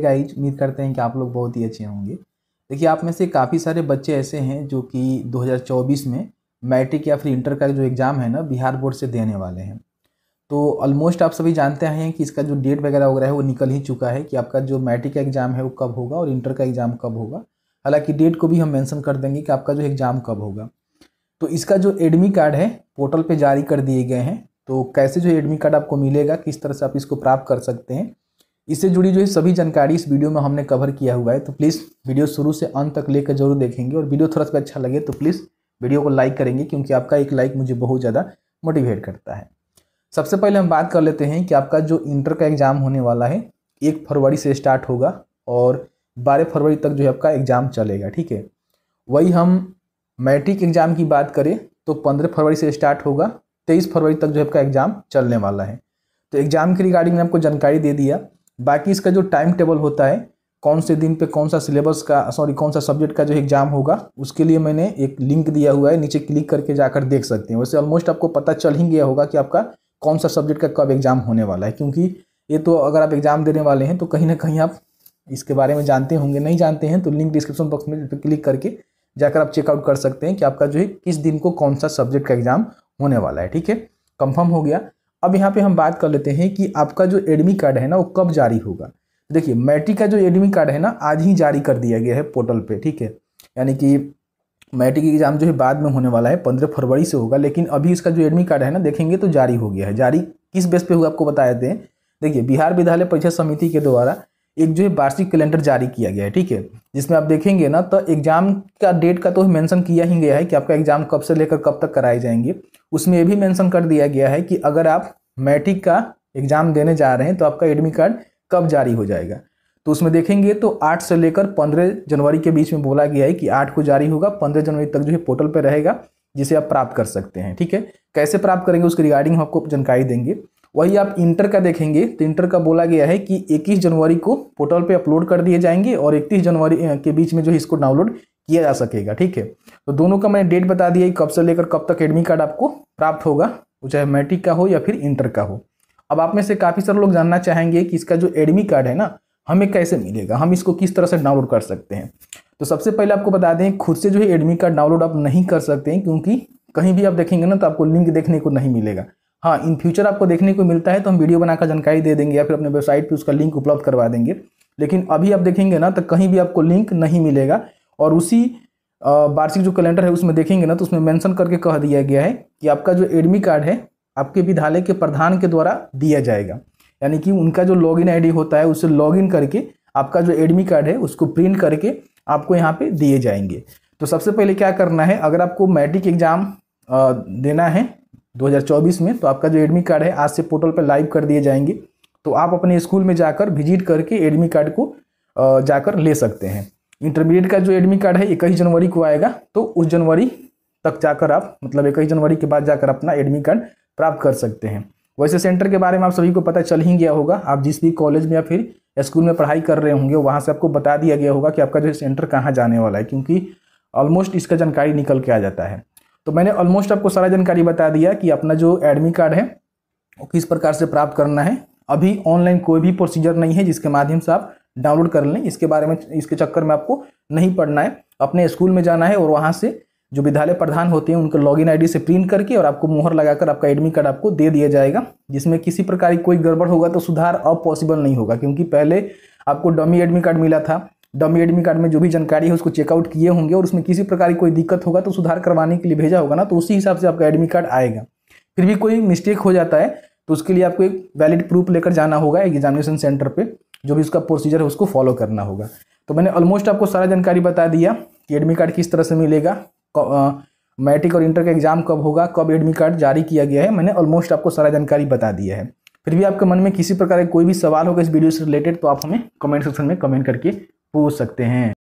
guys उम्मीद करते हैं कि आप लोग बहुत ही अच्छे होंगे देखिए आप में से काफ़ी सारे बच्चे ऐसे हैं जो कि 2024 में मैट्रिक या फिर इंटर का जो एग्ज़ाम है ना बिहार बोर्ड से देने वाले हैं तो ऑलमोस्ट आप सभी जानते हैं कि इसका जो डेट वगैरह वगैरह है वो निकल ही चुका है कि आपका जो मैट्रिक का एग्ज़ाम है वो कब होगा और इंटर का एग्ज़ाम कब होगा हालांकि डेट को भी हम मैंसन कर देंगे कि आपका जो एग्ज़ाम कब होगा तो इसका जो एडमी कार्ड है पोर्टल पर जारी कर दिए गए हैं तो कैसे जो एडमी कार्ड आपको मिलेगा किस तरह से आप इसको प्राप्त कर सकते हैं इससे जुड़ी जो है सभी जानकारी इस वीडियो में हमने कवर किया हुआ है तो प्लीज़ वीडियो शुरू से अंत तक लेकर जरूर देखेंगे और वीडियो थोड़ा सा अच्छा लगे तो प्लीज़ वीडियो को लाइक करेंगे क्योंकि आपका एक लाइक मुझे बहुत ज़्यादा मोटिवेट करता है सबसे पहले हम बात कर लेते हैं कि आपका जो इंटर का एग्ज़ाम होने वाला है एक फरवरी से स्टार्ट होगा और बारह फरवरी तक जो है आपका एग्ज़ाम चलेगा ठीक है वही हम मैट्रिक एग्ज़ाम की बात करें तो पंद्रह फरवरी से स्टार्ट होगा तेईस फरवरी तक जो है आपका एग्ज़ाम चलने वाला है तो एग्ज़ाम के रिगार्डिंग में आपको जानकारी दे दिया बाकी इसका जो टाइम टेबल होता है कौन से दिन पे कौन सा सिलेबस का सॉरी कौन सा सब्जेक्ट का जो एग्ज़ाम होगा उसके लिए मैंने एक लिंक दिया हुआ है नीचे क्लिक करके जाकर देख सकते हैं वैसे ऑलमोस्ट आपको पता चल ही गया होगा कि आपका कौन सा सब्जेक्ट का कब एग्ज़ाम होने वाला है क्योंकि ये तो अगर आप एग्ज़ाम देने वाले हैं तो कहीं ना कहीं आप इसके बारे में जानते होंगे नहीं जानते हैं तो लिंक डिस्क्रिप्शन बॉक्स में क्लिक करके जाकर आप चेकआउट कर सकते हैं कि आपका जो है किस दिन को कौन सा सब्जेक्ट का एग्ज़ाम होने वाला है ठीक है कंफर्म हो गया अब यहाँ पे हम बात कर लेते हैं कि आपका जो एडमी कार्ड है ना वो कब जारी होगा देखिए मैट्रिक का जो एडमी कार्ड है ना आज ही जारी कर दिया गया है पोर्टल पे ठीक है यानी कि मैट्रिक एग्जाम जो है बाद में होने वाला है पंद्रह फरवरी से होगा लेकिन अभी इसका जो एडमी कार्ड है ना देखेंगे तो जारी हो गया है जारी किस बेस पे हुआ आपको बताए हैं देखिए बिहार विद्यालय परीक्षा समिति के द्वारा एक जो है वार्षिक कैलेंडर जारी किया गया है ठीक है जिसमें आप देखेंगे ना तो एग्जाम का डेट का तो मेंशन किया ही गया है कि आपका एग्जाम कब से लेकर कब तक कराए जाएंगे उसमें यह भी मेंशन कर दिया गया है कि अगर आप मैट्रिक का एग्जाम देने जा रहे हैं तो आपका एडमिट कार्ड कब जारी हो जाएगा तो उसमें देखेंगे तो आठ से लेकर पंद्रह जनवरी के बीच में बोला गया है कि आठ को जारी होगा पंद्रह जनवरी तक जो है पोर्टल पर रहेगा जिसे आप प्राप्त कर सकते हैं ठीक है कैसे प्राप्त करेंगे उसके रिगार्डिंग हम आपको जानकारी देंगे वही आप इंटर का देखेंगे तो इंटर का बोला गया है कि 21 जनवरी को पोर्टल पे अपलोड कर दिए जाएंगे और 31 जनवरी के बीच में जो है इसको डाउनलोड किया जा सकेगा ठीक है तो दोनों का मैंने डेट बता दिया कब से लेकर कब तक एडमिट कार्ड आपको प्राप्त होगा वो चाहे मैट्रिक का हो या फिर इंटर का हो अब आप में से काफ़ी सारे लोग जानना चाहेंगे कि इसका जो एडमिट कार्ड है ना हमें कैसे मिलेगा हम इसको किस तरह से डाउनलोड कर सकते हैं तो सबसे पहले आपको बता दें खुद से जो है एडमिट कार्ड डाउनलोड आप नहीं कर सकते हैं क्योंकि कहीं भी आप देखेंगे ना तो आपको लिंक देखने को नहीं मिलेगा हाँ इन फ्यूचर आपको देखने को मिलता है तो हम वीडियो बनाकर जानकारी दे देंगे या फिर अपने वेबसाइट पर उसका लिंक उपलब्ध करवा देंगे लेकिन अभी आप देखेंगे ना तो कहीं भी आपको लिंक नहीं मिलेगा और उसी वार्षिक जो कैलेंडर है उसमें देखेंगे ना तो उसमें मेंशन करके कह दिया गया है कि आपका जो एडमी कार्ड है आपके विद्यालय के प्रधान के द्वारा दिया जाएगा यानी कि उनका जो लॉगिन आईडी होता है उसे लॉगिन करके आपका जो एडमी कार्ड है उसको प्रिंट करके आपको यहाँ पर दिए जाएंगे तो सबसे पहले क्या करना है अगर आपको मैट्रिक एग्ज़ाम देना है 2024 में तो आपका जो एडमिट कार्ड है आज से पोर्टल पर लाइव कर दिए जाएंगे तो आप अपने स्कूल में जाकर विजिट करके एडमिट कार्ड को जाकर ले सकते हैं इंटरमीडिएट का जो एडमिट कार्ड है इक्कीस जनवरी को आएगा तो उस जनवरी तक जाकर आप मतलब इक्कीस जनवरी के बाद जाकर अपना एडमिट कार्ड प्राप्त कर सकते हैं वैसे सेंटर के बारे में आप सभी को पता चल ही गया होगा आप जिस भी कॉलेज में या फिर स्कूल में पढ़ाई कर रहे होंगे वहाँ से आपको बता दिया गया होगा कि आपका जो सेंटर कहाँ जाने वाला है क्योंकि ऑलमोस्ट इसका जानकारी निकल के आ जाता है तो मैंने ऑलमोस्ट आपको सारा जानकारी बता दिया कि अपना जो एडमी कार्ड है वो किस प्रकार से प्राप्त करना है अभी ऑनलाइन कोई भी प्रोसीजर नहीं है जिसके माध्यम से आप डाउनलोड कर लें इसके बारे में इसके चक्कर में आपको नहीं पढ़ना है अपने स्कूल में जाना है और वहाँ से जो विद्यालय प्रधान होते हैं उनका लॉगिन आईडी से प्रिंट करके और आपको मुहर लगाकर आपका एडमी कार्ड आपको दे दिया जाएगा जिसमें किसी प्रकार की कोई गड़बड़ होगा तो सुधार अब पॉसिबल नहीं होगा क्योंकि पहले आपको डमी एडमी कार्ड मिला था द एडमी कार्ड में जो भी जानकारी है उसको चेकआउट किए होंगे और उसमें किसी प्रकार की कोई दिक्कत होगा तो सुधार करवाने के लिए भेजा होगा ना तो उसी हिसाब से आपका एडमी कार्ड आएगा फिर भी कोई मिस्टेक हो जाता है तो उसके लिए आपको एक वैलिड प्रूफ लेकर जाना होगा एग्जामिनेशन सेंटर पर जो भी उसका प्रोसीजर है उसको फॉलो करना होगा तो मैंने ऑलमोस्ट आपको सारा जानकारी बता दिया कि एडमी कार्ड किस तरह से मिलेगा मैट्रिक और इंटर का एग्जाम कब होगा कब एडमी कार्ड जारी किया गया है मैंने ऑलमोस्ट आपको सारा जानकारी बता दिया है फिर भी आपके मन में किसी प्रकार का कोई भी सवाल होगा इस वीडियो से रिलेटेड तो आप हमें कमेंट सेक्शन में कमेंट करके पूछ सकते हैं